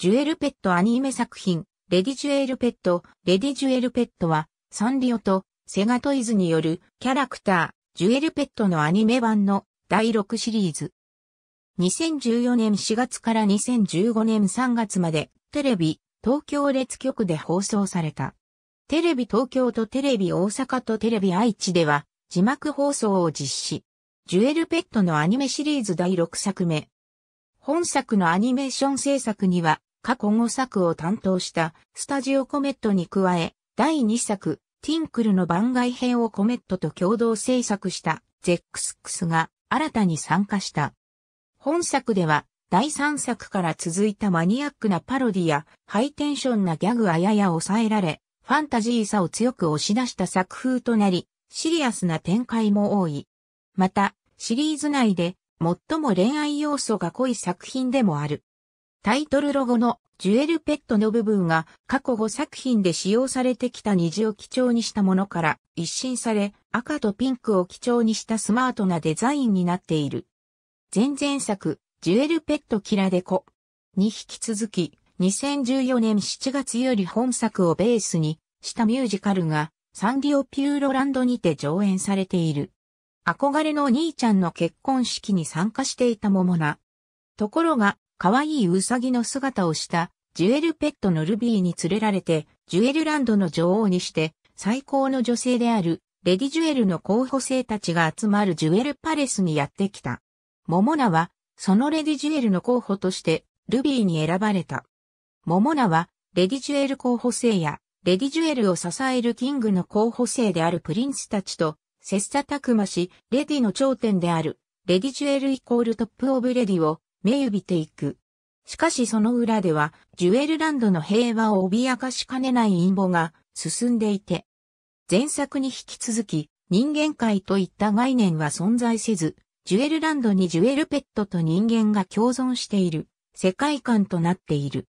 ジュエルペットアニメ作品、レディジュエルペット、レディジュエルペットは、サンリオとセガトイズによるキャラクター、ジュエルペットのアニメ版の第6シリーズ。2014年4月から2015年3月まで、テレビ、東京列局で放送された。テレビ東京とテレビ大阪とテレビ愛知では字幕放送を実施。ジュエルペットのアニメシリーズ第6作目。本作のアニメーション制作には過去5作を担当したスタジオコメットに加え、第2作、ティンクルの番外編をコメットと共同制作したゼックスクスが新たに参加した。本作では第3作から続いたマニアックなパロディやハイテンションなギャグあやや抑えられ、ファンタジーさを強く押し出した作風となり、シリアスな展開も多い。また、シリーズ内で最も恋愛要素が濃い作品でもある。タイトルロゴのジュエルペットの部分が過去5作品で使用されてきた虹を基調にしたものから一新され赤とピンクを基調にしたスマートなデザインになっている。前々作ジュエルペットキラデコに引き続き2014年7月より本作をベースにしたミュージカルがサンディオピューロランドにて上演されている。憧れのお兄ちゃんの結婚式に参加していたモモナ。ところが、可愛いウサギの姿をしたジュエル・ペットのルビーに連れられて、ジュエルランドの女王にして最高の女性であるレディ・ジュエルの候補生たちが集まるジュエル・パレスにやってきた。モモナは、そのレディ・ジュエルの候補としてルビーに選ばれた。モモナは、レディ・ジュエル候補生や、レディ・ジュエルを支えるキングの候補生であるプリンスたちと、切磋琢磨し、レディの頂点である、レディ・ジュエルイコールトップ・オブ・レディを目指ていく。しかしその裏では、ジュエルランドの平和を脅かしかねない陰謀が進んでいて、前作に引き続き、人間界といった概念は存在せず、ジュエルランドにジュエルペットと人間が共存している世界観となっている。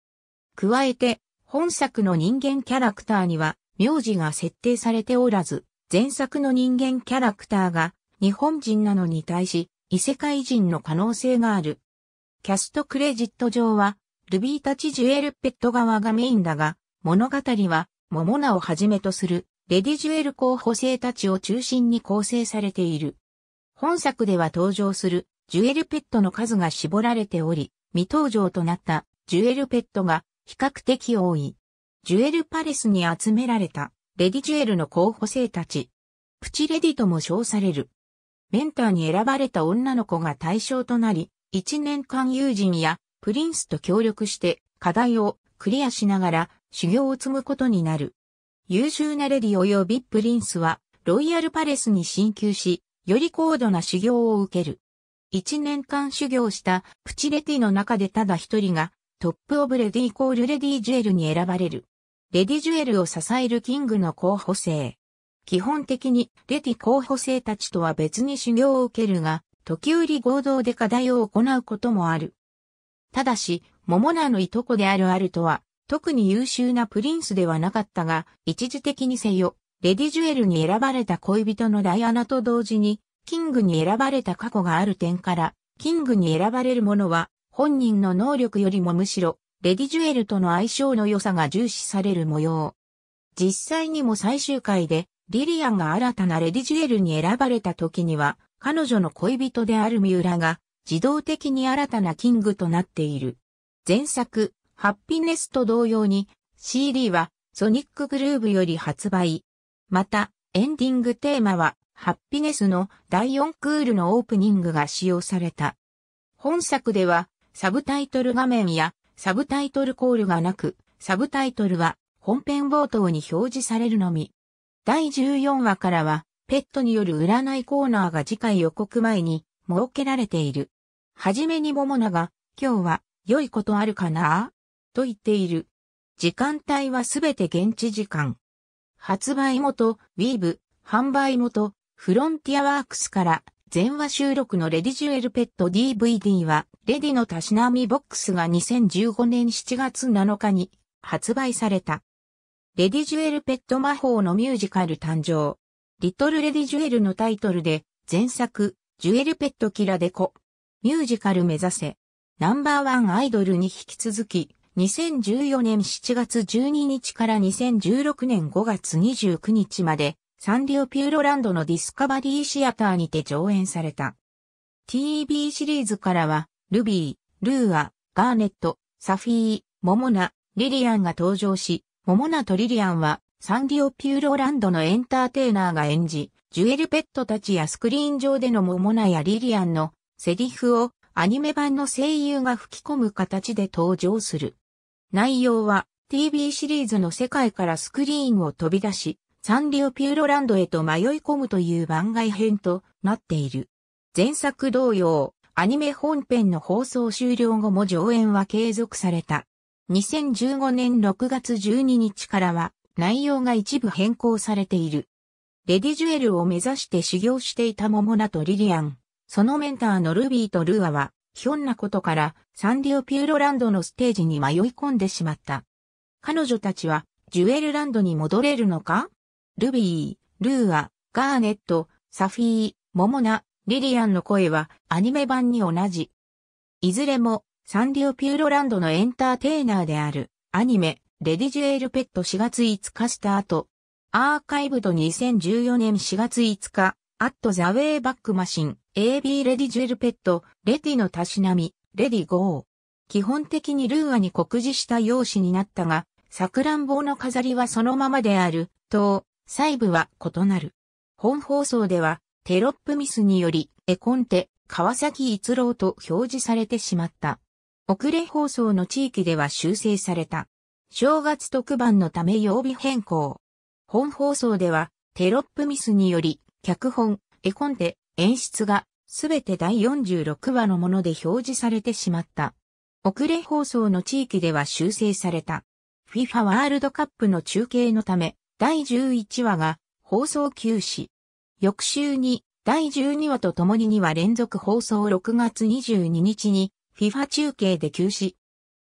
加えて、本作の人間キャラクターには名字が設定されておらず、前作の人間キャラクターが日本人なのに対し異世界人の可能性があるキャストクレジット上は、ルビーたちジュエルペット側がメインだが、物語は、モモナをはじめとする、レディジュエル候補生たちを中心に構成されている。本作では登場する、ジュエルペットの数が絞られており、未登場となったジュエルペットが比較的多い。ジュエルパレスに集められたレディジュエルの候補生たち。プチレディとも称される。メンターに選ばれた女の子が対象となり、一年間友人やプリンスと協力して課題をクリアしながら修行を積むことになる。優秀なレディ及びプリンスはロイヤルパレスに進級し、より高度な修行を受ける。一年間修行したプチレディの中でただ一人がトップオブレディイコールレディジュエルに選ばれる。レディジュエルを支えるキングの候補生。基本的にレディ候補生たちとは別に修行を受けるが、時折合同で課題を行うこともある。ただし、桃名のいとこであるアルトは、特に優秀なプリンスではなかったが、一時的にせよ、レディジュエルに選ばれた恋人のダイアナと同時に、キングに選ばれた過去がある点から、キングに選ばれる者は、本人の能力よりもむしろ、レディジュエルとの相性の良さが重視される模様。実際にも最終回で、リリアンが新たなレディジュエルに選ばれた時には、彼女の恋人である三浦が、自動的に新たなキングとなっている。前作、ハッピネスと同様に、CD はソニックグルーブより発売。また、エンディングテーマは、ハッピネスの第4クールのオープニングが使用された。本作では、サブタイトル画面やサブタイトルコールがなく、サブタイトルは本編冒頭に表示されるのみ。第14話からは、ペットによる占いコーナーが次回予告前に設けられている。はじめに桃菜が、今日は良いことあるかなと言っている。時間帯はすべて現地時間。発売元、ウィーブ、販売元、フロンティアワークスから全話収録のレディジュエルペット DVD は、レディのたしなみボックスが2015年7月7日に発売された。レディジュエルペット魔法のミュージカル誕生。リトル・レディ・ジュエルのタイトルで、前作、ジュエル・ペット・キラデコ、ミュージカル目指せ、ナンバーワンアイドルに引き続き、2014年7月12日から2016年5月29日まで、サンリオピューロランドのディスカバリーシアターにて上演された。TV シリーズからは、ルビー、ルーア、ガーネット、サフィー、モモナ、リリアンが登場し、モモナとリリアンはサンリオピューロランドのエンターテイナーが演じ、ジュエルペットたちやスクリーン上でのモモナやリリアンのセリフをアニメ版の声優が吹き込む形で登場する。内容は TV シリーズの世界からスクリーンを飛び出し、サンリオピューロランドへと迷い込むという番外編となっている。前作同様、アニメ本編の放送終了後も上演は継続された。2015年6月12日からは内容が一部変更されている。レディジュエルを目指して修行していたモモナとリリアン、そのメンターのルビーとルーアは、ひょんなことからサンディオピューロランドのステージに迷い込んでしまった。彼女たちは、ジュエルランドに戻れるのかルビー、ルーア、ガーネット、サフィー、モモナ、リリアンの声はアニメ版に同じ。いずれもサンディオピューロランドのエンターテイナーであるアニメ、レディジュエルペット4月5日した後、アーカイブド2014年4月5日、アットザウェイバックマシン、AB レディジュエルペット、レディのたしなみ、レディゴー。基本的にルーアに告示した用紙になったが、サクランボの飾りはそのままである、と、細部は異なる。本放送では、テロップミスにより、絵コンテ、川崎一郎と表示されてしまった。遅れ放送の地域では修正された。正月特番のため曜日変更。本放送では、テロップミスにより、脚本、絵コンテ、演出が、すべて第46話のもので表示されてしまった。遅れ放送の地域では修正された。FIFA ワールドカップの中継のため、第11話が放送休止。翌週に、第12話とともに2話連続放送6月22日に、FIFA 中継で休止。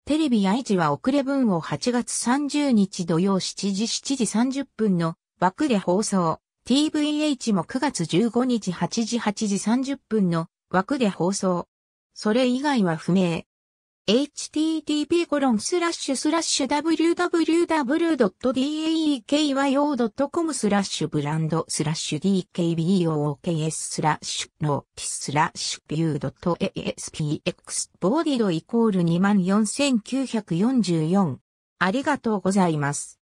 テレビ愛知は遅れ分を8月30日土曜7時7時30分の枠で放送。TVH も9月15日8時8時30分の枠で放送。それ以外は不明。http://www.daekyo.com スラッシュブランドスラッシュ dkbooks スラッシュノーティスラッシュビュー .aspx ボーディドイコール24944ありがとうございます。